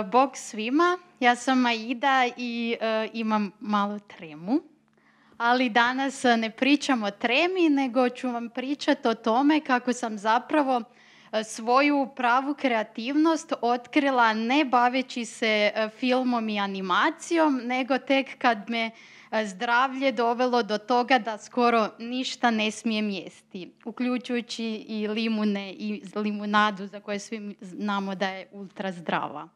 Eh, Bog svima, ja sam Maida i eh, imam malo tremu, ali danas eh, ne pričam o tremi, nego ću vam pričati o tome kako sam zapravo svoju pravu kreativnost otkrila ne baveći se filmom i animacijom, nego tek kad me zdravlje dovelo do toga da skoro ništa ne smijem jesti, uključujući i limune i limunadu za koje svi znamo da je ultra zdrava.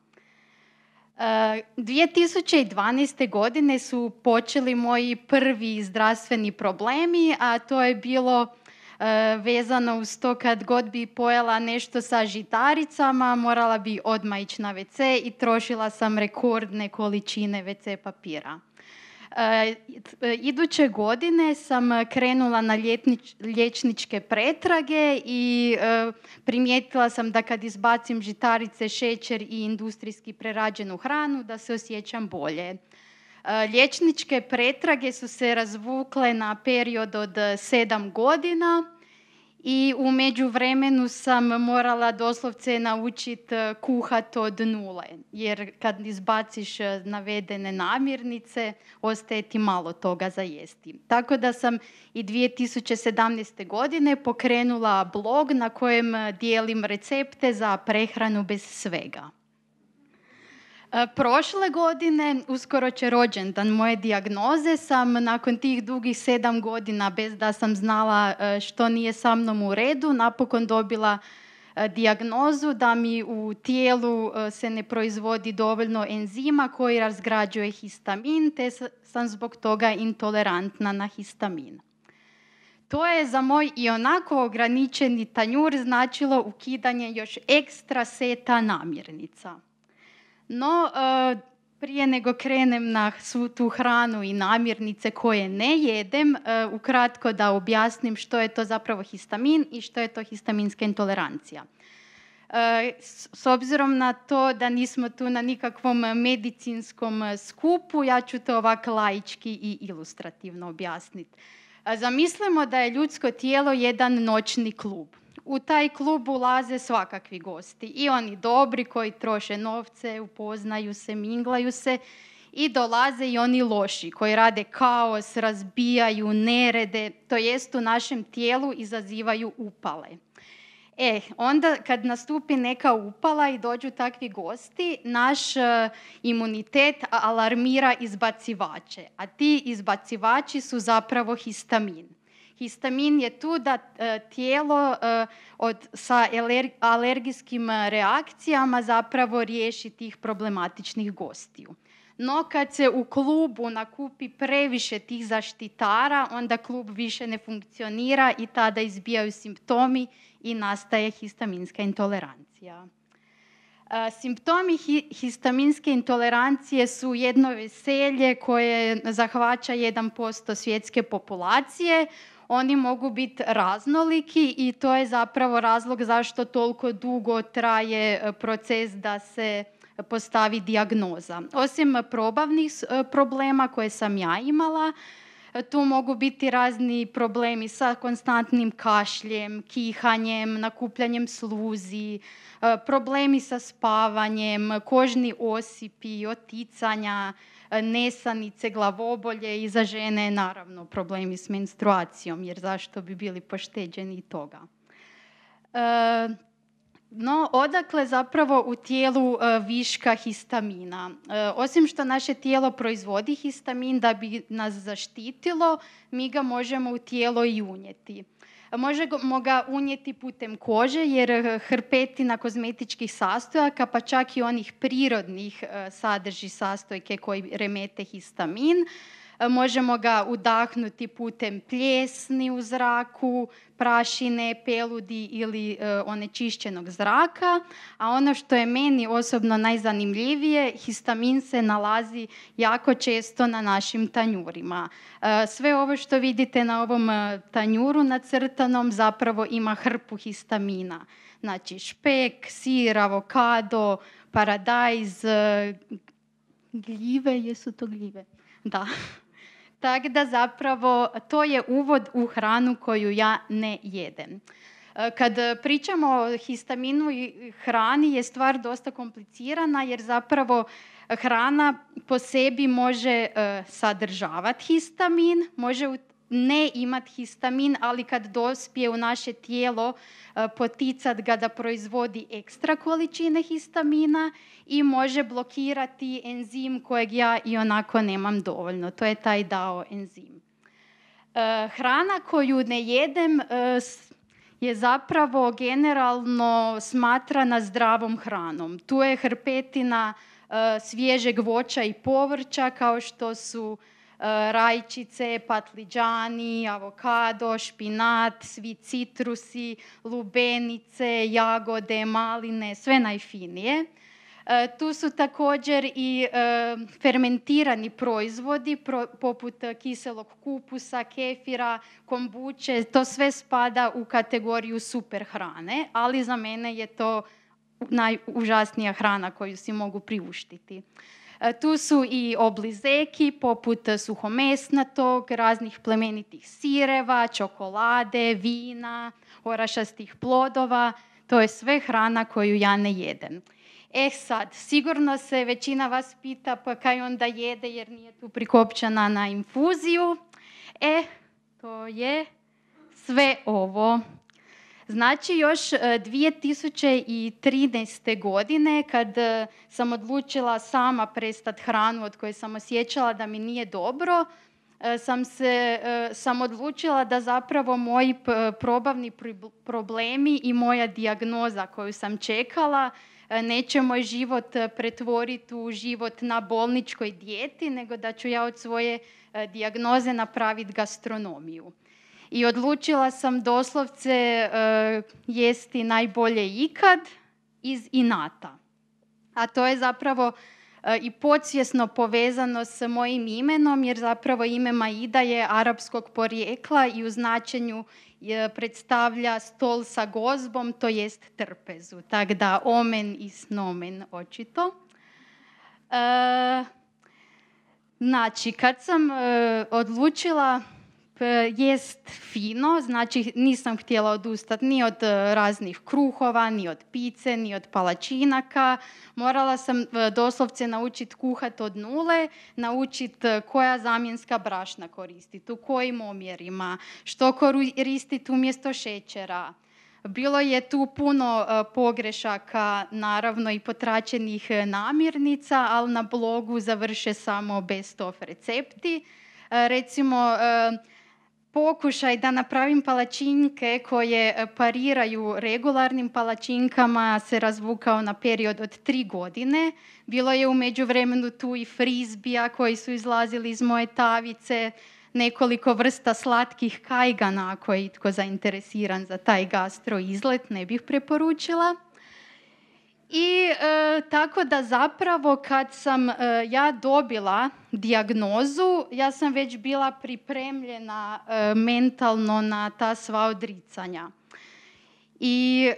2012. godine su počeli moji prvi zdravstveni problemi, a to je bilo e, vezano uz to kad god bi pojela nešto sa žitaricama, morala bi odmah ići na WC i trošila sam rekordne količine WC papira. E, e, iduće godine sam krenula na lječničke pretrage i e, primijetila sam da kad izbacim žitarice, šećer i industrijski prerađenu hranu da se osjećam bolje. Lječničke pretrage su se razvukle na period od sedam godina i u međuvremenu sam morala doslovce naučiti e, kuhat od nule, jer kad izbaciš e, navedene namirnice, ostaje ti malo toga za jesti. Tako da sam i 2017. godine pokrenula blog na kojem e, dijelim recepte za prehranu bez svega. E, prošle godine uskoro će rođendan moje dijagnoze sam nakon tih dugih sedam godina bez da sam znala e, što nije sa mnom u redu napokon dobila e, dijagnozu da mi u tijelu se ne proizvodi dovoljno enzima koji razgrađuje histamin te sam zbog toga intolerantna na histamin. To je za moj i onako ograničeni tanjur značilo ukidanje još ekstra seta namirnica. No, e, prije nego krenem na svu tu hranu i namirnice koje ne jedem, e, ukratko da objasnim što je to zapravo histamin i što je to histaminska intolerancija. E, s obzirom na to da nismo tu na nikakvom medicinskom skupu, ja ću to ovako laički i ilustrativno objasniti. Zamislimo da je ljudsko tijelo jedan noćni klub u taj klub ulaze svakakvi gosti. I oni dobri koji troše novce, upoznaju se, minglaju se i dolaze i oni loši koji rade kaos, razbijaju, nerede, to jest u našem tijelu izazivaju upale. E, onda kad nastupi neka upala i dođu takvi gosti, naš e, imunitet alarmira izbacivače, a ti izbacivači su zapravo histamin. Histamin je tu da e, tijelo e, od, sa alergijskim reakcijama zapravo riješi tih problematičnih gostiju. No kad se u klubu nakupi previše tih zaštitara, onda klub više ne funkcionira i tada izbijaju simptomi i nastaje histaminska intolerancija. E, simptomi histaminske intolerancije su jedno veselje koje zahvaća 1% svjetske populacije, oni mogu biti raznoliki i to je zapravo razlog zašto toliko dugo traje e, proces da se e, postavi dijagnoza. Osim probavnih e, problema koje sam ja imala, E, tu mogu biti razni problemi sa konstantnim kašljem, kihanjem, nakupljanjem sluzi, e, problemi sa spavanjem, kožni osipi, oticanja, e, nesanice, glavobolje i za žene naravno problemi s menstruacijom jer zašto bi bili pošteđeni toga. No, odakle zapravo u tijelu e, viška histamina? E, osim što naše tijelo proizvodi histamin da bi nas zaštitilo, mi ga možemo u tijelo i unijeti. Možemo ga unijeti putem kože jer hrpetina kozmetičkih sastojaka pa čak i onih prirodnih e, sadrži sastojke koji remete histamin. E, možemo ga udahnuti putem pljesni u zraku, prašine, peludi ili e, onečišćenog zraka. A ono što je meni osobno najzanimljivije, histamin se nalazi jako često na našim tanjurima. E, sve ovo što vidite na ovom tanjuru nacrtanom zapravo ima hrpu histamina. Znači špek, sir, avokado, paradajz, gljive, jesu to gljive? Da. Tako da zapravo to je uvod u hranu koju ja ne jedem. E, kad pričamo o histaminu i hrani je stvar dosta komplicirana jer zapravo hrana po sebi može e, sadržavati histamin, može ne imat histamin, ali kad dospije u naše tijelo e, poticat ga da proizvodi ekstra količine histamina i može blokirati enzim kojeg ja i onako nemam dovoljno. To je taj dao enzim. E, hrana koju ne jedem e, je zapravo generalno smatrana zdravom hranom. Tu je hrpetina svježeg voća i povrća kao što su Eh, rajčice, patliđani, avokado, špinat, svi citrusi, lubenice, jagode, maline, sve najfinije. Eh, tu su također i eh, fermentirani proizvodi poput kiselog kupusa, kefira, kombuče. To sve spada u kategoriju super hrane, ali za mene je to najužasnija hrana koju si mogu priuštiti. E, tu su i oblizeki poput suhomesnatog, raznih plemenitih sireva, čokolade, vina, orašastih plodova. To je sve hrana koju ja ne jedem. E sad, sigurno se većina vas pita pa kaj onda jede jer nije tu prikopčana na infuziju. E, to je sve ovo. Znači još 2013. E, godine kad e, sam odlučila sama prestati hranu od koje sam osjećala da mi nije dobro, e, sam, se, sam odlučila da zapravo moji probavni problemi i moja dijagnoza koju sam čekala neće moj život pretvoriti u život na bolničkoj dijeti, nego da ću ja od svoje dijagnoze napraviti gastronomiju i odlučila sam doslovce eh, jesti najbolje ikad iz inata. A to je zapravo eh, i podsvjesno povezano s mojim imenom, jer zapravo ime Maida je arapskog porijekla i u značenju eh, predstavlja stol sa gozbom, to jest trpezu. Tako da omen i snomen očito. Znači, kad sam odlučila E, jest fino, znači nisam htjela odustati ni od e, raznih kruhova, ni od pice, ni od palačinaka. Morala sam e, doslovce naučiti kuhati od nule, naučiti koja zamjenska brašna koristiti, u kojim omjerima, što koristiti umjesto šećera. Bilo je tu puno pogrešaka, naravno i potraćenih namirnica, ali na blogu završe samo best of recepti recimo pokušaj da napravim palačinke koje e, pariraju regularnim palačinkama se razvukao na period od tri godine. Bilo je u međuvremenu tu i frizbija koji su izlazili iz moje tavice, nekoliko vrsta slatkih kajgana ako je itko zainteresiran za taj gastroizlet, ne bih preporučila. I e, tako da zapravo kad sam e, ja dobila dijagnozu, ja sam već bila pripremljena e, mentalno na ta sva odricanja. I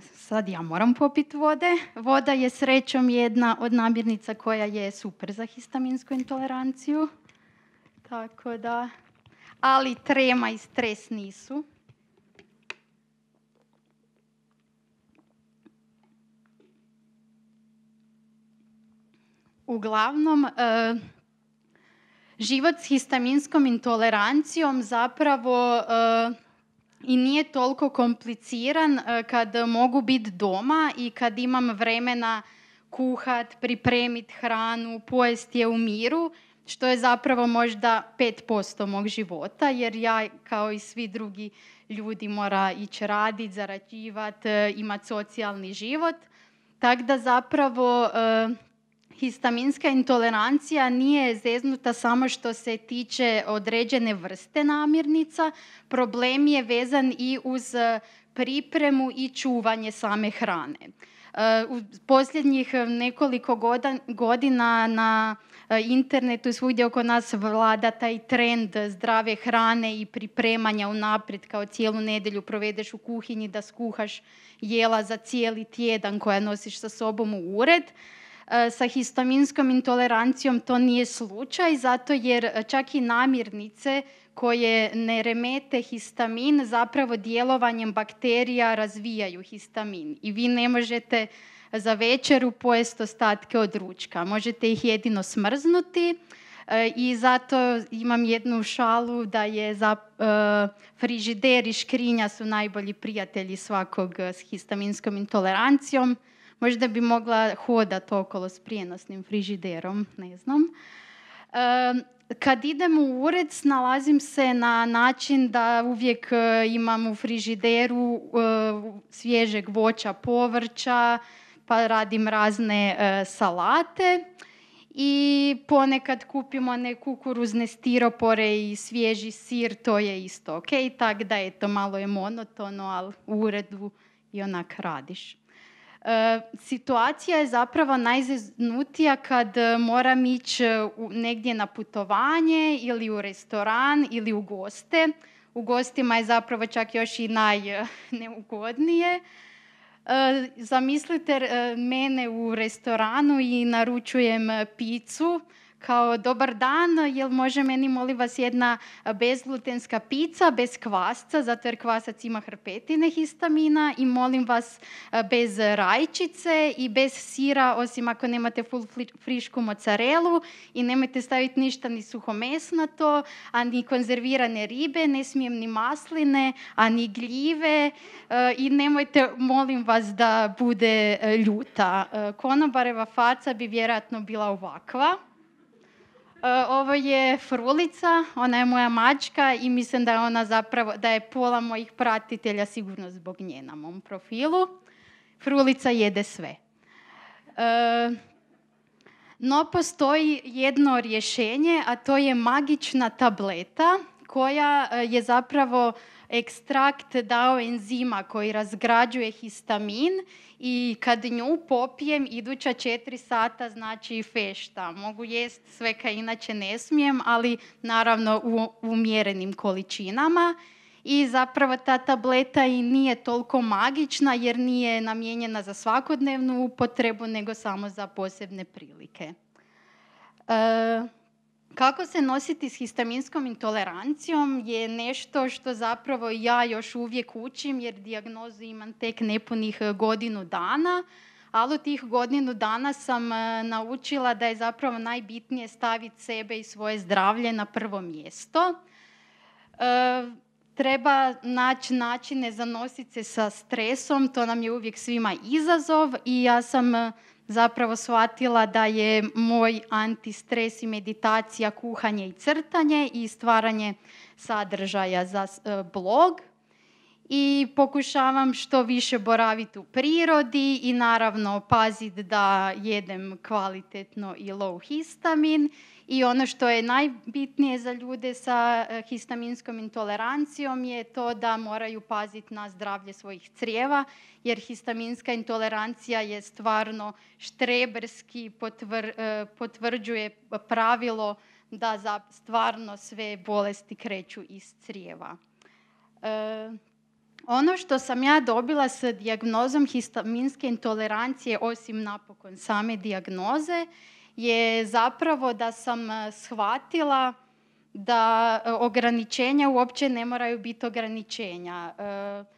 sad ja moram popiti vode. Voda je srećom jedna od namirnica koja je super za histaminsku intoleranciju. Tako da, ali trema i stres nisu. Uglavnom, e, život s histaminskom intolerancijom zapravo e, i nije toliko kompliciran e, kad mogu biti doma i kad imam vremena kuhat, pripremiti hranu, pojest je u miru, što je zapravo možda 5% mog života, jer ja kao i svi drugi ljudi mora ići raditi, zarađivati, imati socijalni život. Tako da zapravo histaminska intolerancija nije zeznuta samo što se tiče određene vrste namirnica. Problem je vezan i uz e, pripremu i čuvanje same hrane. E, u posljednjih nekoliko godina na e, internetu i svugdje oko nas vlada taj trend zdrave hrane i pripremanja unaprijed kao cijelu nedjelju provedeš u kuhinji da skuhaš jela za cijeli tjedan koja nosiš sa sobom u ured. E, sa histaminskom intolerancijom to nije slučaj, zato jer e, čak i namirnice koje ne remete histamin zapravo djelovanjem bakterija razvijaju histamin i vi ne možete za večeru pojesti ostatke od ručka. Možete ih jedino smrznuti e, i zato imam jednu šalu da je za frižider i škrinja su najbolji prijatelji svakog s histaminskom intolerancijom Možda bi mogla hodati okolo s prijenosnim frižiderom, ne znam. Kad idem u ured nalazim se na način da uvijek e, imam u frižideru e, svježeg voća, povrća, pa radim razne e, salate i ponekad kupimo ne kukuruzne stiropore i svježi sir, to je isto ok, tako da je to malo je monotono, ali u uredu i onak radiš. E, situacija je zapravo najzeznutija kad e, moram ići e, negdje na putovanje ili u restoran ili u goste. U gostima je zapravo čak još i najneugodnije. zamislite mene u restoranu i naručujem picu kao dobar dan, jel može meni molim vas jedna bezglutenska pizza bez kvasca, zato jer kvasac ima hrpetine histamina i molim vas bez rajčice i bez sira, osim ako nemate full frišku mocarelu i nemojte staviti ništa ni suhomesnato, a ni konzervirane ribe, ne smijem ni masline, a ni gljive i nemojte, molim vas, da bude ljuta. Konobareva faca bi vjerojatno bila ovakva. E, ovo je Frulica, ona je moja mačka i mislim da je ona zapravo, da je pola mojih pratitelja sigurno zbog nje na mom profilu. Frulica jede sve. E, no postoji jedno rješenje, a to je magična tableta koja e, je zapravo ekstrakt dao enzima koji razgrađuje histamin i kad nju popijem iduća četiri sata znači fešta. Mogu jest sve kaj inače ne smijem, ali naravno u umjerenim količinama i zapravo ta tableta i nije toliko magična jer nije namijenjena za svakodnevnu upotrebu nego samo za posebne prilike. E, kako se nositi s histaminskom intolerancijom je nešto što zapravo ja još uvijek učim jer dijagnozu imam tek nepunih e, godinu dana, ali u tih godinu dana sam e, naučila da je zapravo najbitnije staviti sebe i svoje zdravlje na prvo mjesto. E, treba naći načine za nositi se sa stresom, to nam je uvijek svima izazov i ja sam zapravo shvatila da je moj antistres i meditacija kuhanje i crtanje i stvaranje sadržaja za e, blog i pokušavam što više boraviti u prirodi i naravno paziti da jedem kvalitetno i low histamin i ono što je najbitnije za ljude sa eh, histaminskom intolerancijom je to da moraju paziti na zdravlje svojih crijeva, jer histaminska intolerancija je stvarno štreberski eh, potvrđuje pravilo da za stvarno sve bolesti kreću iz crijeva. Eh, ono što sam ja dobila sa dijagnozom histaminske intolerancije, osim napokon same dijagnoze, je zapravo da sam e, shvatila da e, ograničenja uopće ne moraju biti ograničenja. E,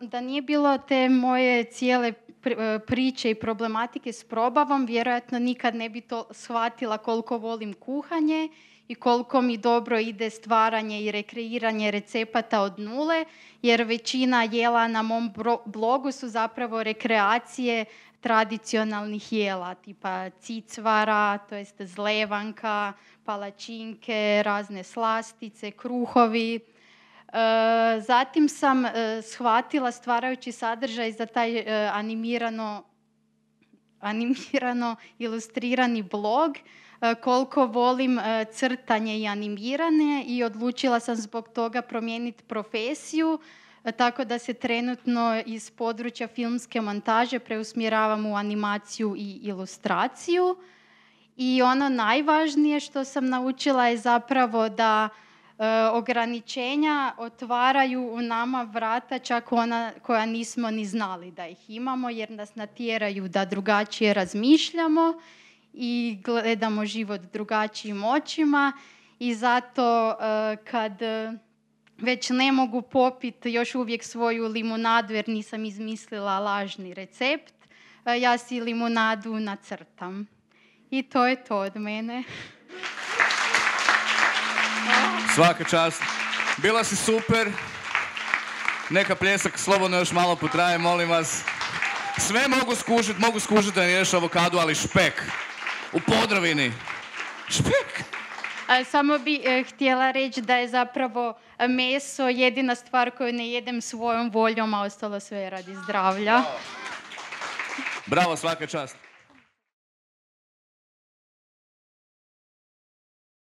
da nije bilo te moje cijele priče i problematike s probavom, vjerojatno nikad ne bi to shvatila koliko volim kuhanje i koliko mi dobro ide stvaranje i rekreiranje recepata od nule, jer većina jela na mom blogu su zapravo rekreacije tradicionalnih jela, tipa cicvara, to jest zlevanka, palačinke, razne slastice, kruhovi. E, zatim sam e, shvatila stvarajući sadržaj za taj e, animirano, animirano ilustrirani blog koliko volim crtanje i animirane i odlučila sam zbog toga promijeniti profesiju tako da se trenutno iz područja filmske montaže preusmjeravam u animaciju i ilustraciju. I ono najvažnije što sam naučila je zapravo da e, ograničenja otvaraju u nama vrata čak ona koja nismo ni znali da ih imamo jer nas natjeraju da drugačije razmišljamo i gledamo život drugačijim očima i zato e, kad već ne mogu popiti još uvijek svoju limonadu jer nisam izmislila lažni recept. E, ja si limonadu nacrtam. I to je to od mene. Svaka čast. Bila si super. Neka pljesak slobodno još malo potraje, molim vas. Sve mogu skužiti, mogu skužiti da ne ješ avokadu, ali špek. U podravini. Špek. Samo bi e, htjela reći da je zapravo meso jedina stvar koju ne jedem svojom voljom, a ostalo sve radi zdravlja. Bravo, svaka čast.